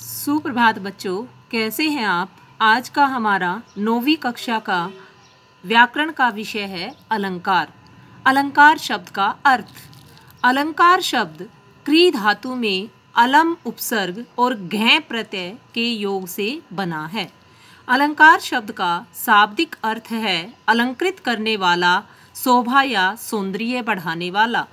सुप्रभात बच्चों कैसे हैं आप आज का हमारा नौवीं कक्षा का व्याकरण का विषय है अलंकार अलंकार शब्द का अर्थ अलंकार शब्द क्री धातु में अलम उपसर्ग और घ प्रत्यय के योग से बना है अलंकार शब्द का शाब्दिक अर्थ है अलंकृत करने वाला शोभा या सौंदर्य बढ़ाने वाला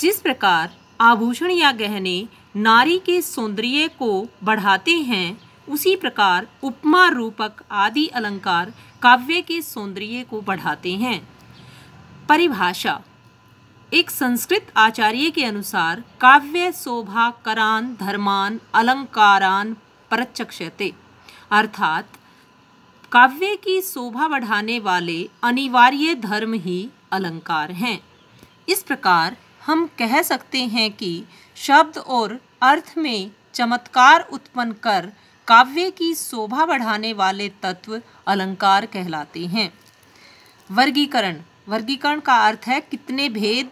जिस प्रकार आभूषण या गहने नारी के सौंदर्य को बढ़ाते हैं उसी प्रकार उपमा रूपक आदि अलंकार काव्य के सौंदर्य को बढ़ाते हैं परिभाषा एक संस्कृत आचार्य के अनुसार काव्य शोभा करान धर्मान अलंकारान परचक्षते अर्थात काव्य की शोभा बढ़ाने वाले अनिवार्य धर्म ही अलंकार हैं इस प्रकार हम कह सकते हैं कि शब्द और अर्थ में चमत्कार उत्पन्न कर काव्य की शोभा बढ़ाने वाले तत्व अलंकार कहलाते हैं वर्गीकरण वर्गीकरण का अर्थ है कितने भेद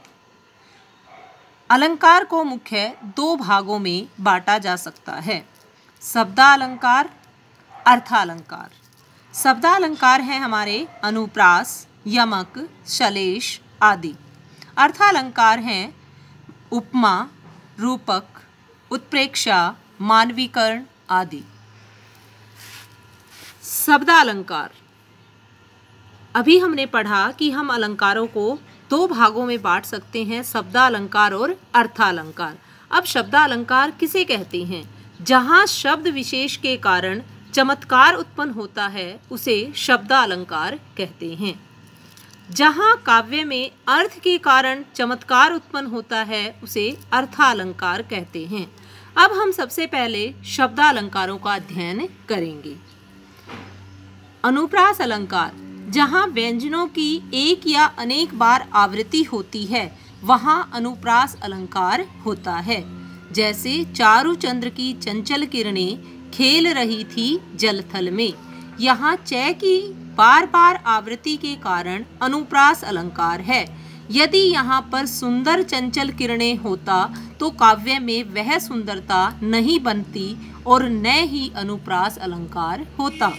अलंकार को मुख्य दो भागों में बांटा जा सकता है शब्दालंकार अर्थालंकार शब्दालंकार हैं हमारे अनुप्रास यमक शलेश आदि अर्थालंकार हैं उपमा रूपक उत्प्रेक्षा मानवीकरण आदि शब्दालंकार अभी हमने पढ़ा कि हम अलंकारों को दो भागों में बांट सकते हैं शब्दालंकार और अर्थालंकार अब शब्दालंकार किसे कहते हैं जहाँ शब्द विशेष के कारण चमत्कार उत्पन्न होता है उसे शब्दालंकार कहते हैं जहाँ काव्य में अर्थ के कारण चमत्कार उत्पन्न होता है उसे अर्थालंकार कहते हैं अब हम सबसे पहले शब्दालंकारों का अध्ययन करेंगे अनुप्रास अलंकार जहाँ व्यंजनों की एक या अनेक बार आवृत्ति होती है वहाँ अनुप्रास अलंकार होता है जैसे चारु चंद्र की चंचल किरणें खेल रही थी जलथल में यहाँ चय की बार बार आवृत्ति के कारण अनुप्रास अलंकार है यदि यहाँ पर सुंदर चंचल किरणें होता तो काव्य में वह सुंदरता नहीं बनती और न ही अनुप्रास अलंकार होता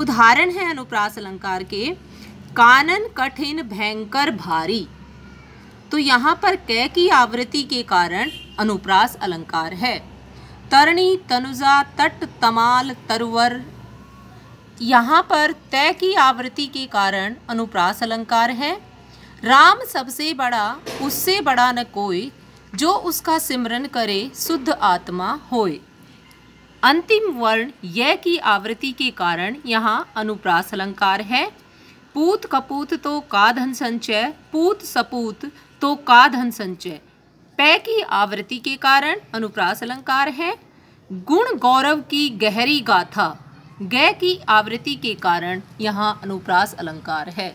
उदाहरण है अनुप्रास अलंकार के कानन कठिन भयंकर भारी तो यहाँ पर क की आवृत्ति के कारण अनुप्रास अलंकार है तरणी तनुजा तट तमाल तरवर यहाँ पर तय की आवृत्ति के कारण अनुप्रास अलंकार है राम सबसे बड़ा उससे बड़ा न कोई जो उसका सिमरन करे शुद्ध आत्मा होए अंतिम वर्ण यह की आवृत्ति के कारण यहाँ अनुप्रास अलंकार है पूत कपूत तो का धन संचय पूत सपूत तो का धन संचय पै की आवृत्ति के कारण अनुप्रास अलंकार है गुण गौरव की गहरी गाथा गय की आवृत्ति के कारण यहाँ अनुप्रास अलंकार है